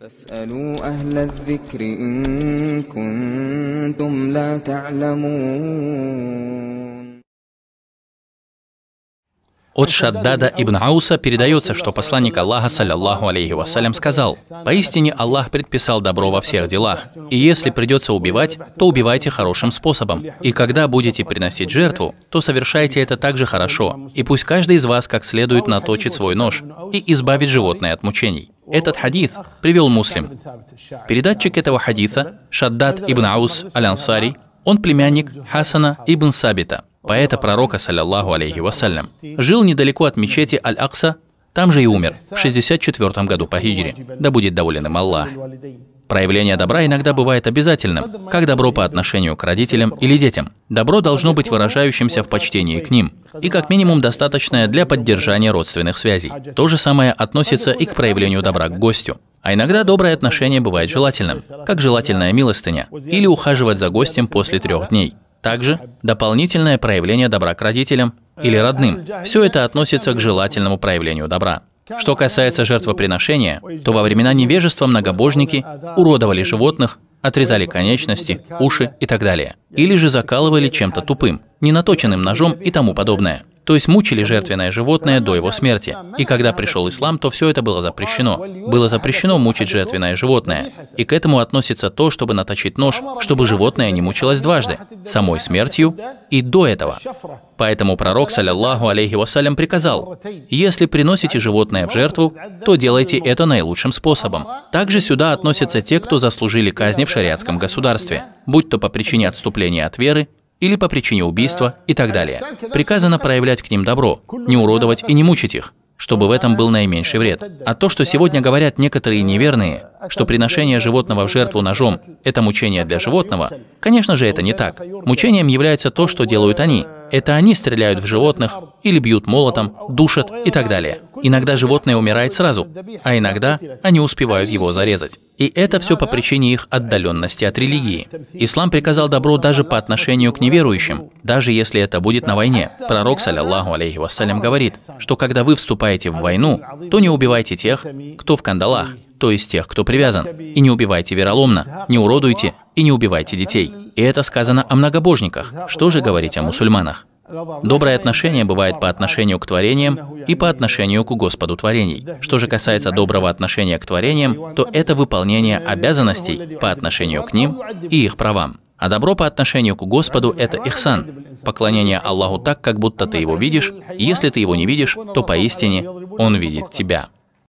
فاسألوا أهل الذكر إن كنتم لا تعلمون От Шаддада ибн Ауса передается, что посланник Аллаха, саллиллаху алейхи вассалям, сказал, «Поистине Аллах предписал добро во всех делах, и если придется убивать, то убивайте хорошим способом, и когда будете приносить жертву, то совершайте это также хорошо, и пусть каждый из вас как следует наточит свой нож и избавит животное от мучений». Этот хадис привел муслим. Передатчик этого хадиса, Шаддат ибн Аус аль-Ансари, он племянник Хасана ибн Сабита, поэта пророка, саллиллаху алейхи вассалям. Жил недалеко от мечети Аль-Акса, там же и умер, в 64 году по хиджре. Да будет доволен им Аллах. Проявление добра иногда бывает обязательным, как добро по отношению к родителям или детям. Добро должно быть выражающимся в почтении к ним, и как минимум достаточное для поддержания родственных связей. То же самое относится и к проявлению добра к гостю. А иногда доброе отношение бывает желательным, как желательная милостыня, или ухаживать за гостем после трех дней. Также дополнительное проявление добра к родителям или родным. Все это относится к желательному проявлению добра. Что касается жертвоприношения, то во времена невежества многобожники уродовали животных, отрезали конечности, уши и так далее. Или же закалывали чем-то тупым, ненаточенным ножом и тому подобное. То есть мучили жертвенное животное до его смерти. И когда пришел ислам, то все это было запрещено. Было запрещено мучить жертвенное животное. И к этому относится то, чтобы наточить нож, чтобы животное не мучилось дважды, самой смертью и до этого. Поэтому пророк, саллиллаху алейхи вассалям, приказал, если приносите животное в жертву, то делайте это наилучшим способом. Также сюда относятся те, кто заслужили казни в шариатском государстве, будь то по причине отступления от веры или по причине убийства и так далее. Э, Приказано проявлять к ним добро, не уродовать и не мучить их, чтобы в этом был наименьший вред. А то, что сегодня говорят некоторые неверные, что приношение животного в жертву ножом – это мучение для животного, конечно же, это не так. Мучением является то, что делают они, это они стреляют в животных или бьют молотом, душат и так далее. Иногда животное умирает сразу, а иногда они успевают его зарезать. И это все по причине их отдаленности от религии. Ислам приказал добро даже по отношению к неверующим, даже если это будет на войне. Пророк, саллиллаху алейхи вассалям, говорит, что когда вы вступаете в войну, то не убивайте тех, кто в кандалах, то есть тех, кто привязан, и не убивайте вероломно, не уродуйте и не убивайте детей. И это сказано о многобожниках. Что же говорить о мусульманах? Доброе отношение бывает по отношению к творениям и по отношению к Господу творений. Что же касается доброго отношения к творениям, то это выполнение обязанностей по отношению к ним и их правам. А добро по отношению к Господу – это ихсан, поклонение Аллаху так, как будто ты его видишь, и если ты его не видишь, то поистине Он видит тебя.